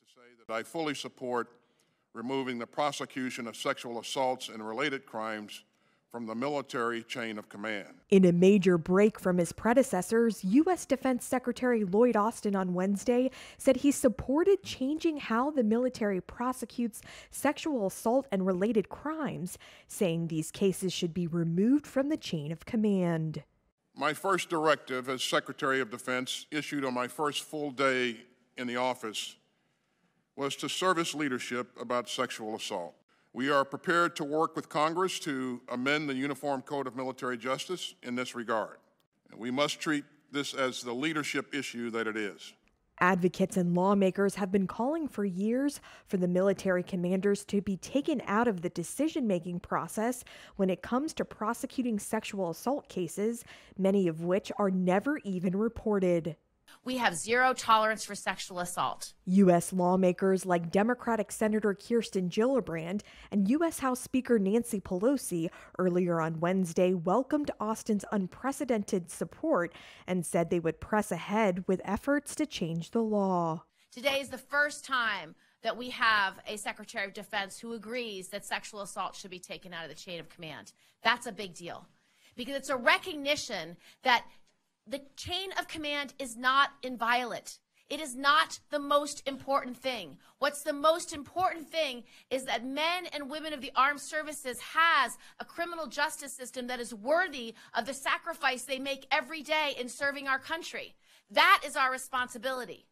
to say that I fully support removing the prosecution of sexual assaults and related crimes from the military chain of command. In a major break from his predecessors, U.S. Defense Secretary Lloyd Austin on Wednesday said he supported changing how the military prosecutes sexual assault and related crimes, saying these cases should be removed from the chain of command. My first directive as Secretary of Defense, issued on my first full day in the office, was to service leadership about sexual assault. We are prepared to work with Congress to amend the Uniform Code of Military Justice in this regard. And we must treat this as the leadership issue that it is. Advocates and lawmakers have been calling for years for the military commanders to be taken out of the decision making process when it comes to prosecuting sexual assault cases, many of which are never even reported. We have zero tolerance for sexual assault. U.S. lawmakers like Democratic Senator Kirsten Gillibrand and U.S. House Speaker Nancy Pelosi earlier on Wednesday welcomed Austin's unprecedented support and said they would press ahead with efforts to change the law. Today is the first time that we have a Secretary of Defense who agrees that sexual assault should be taken out of the chain of command. That's a big deal because it's a recognition that the chain of command is not inviolate. It is not the most important thing. What's the most important thing is that men and women of the armed services has a criminal justice system that is worthy of the sacrifice they make every day in serving our country. That is our responsibility.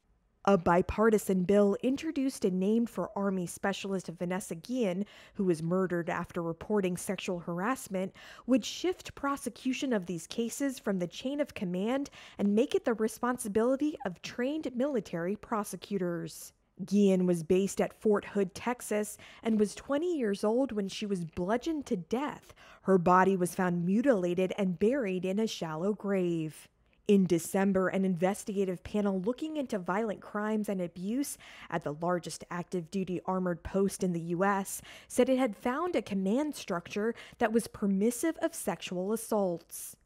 A bipartisan bill introduced and named for Army Specialist Vanessa Guillen, who was murdered after reporting sexual harassment, would shift prosecution of these cases from the chain of command and make it the responsibility of trained military prosecutors. Guillen was based at Fort Hood, Texas, and was 20 years old when she was bludgeoned to death. Her body was found mutilated and buried in a shallow grave. In December, an investigative panel looking into violent crimes and abuse at the largest active duty armored post in the U.S. said it had found a command structure that was permissive of sexual assaults.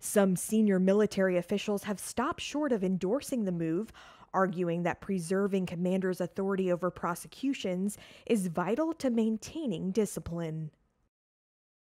Some senior military officials have stopped short of endorsing the move, arguing that preserving commanders' authority over prosecutions is vital to maintaining discipline.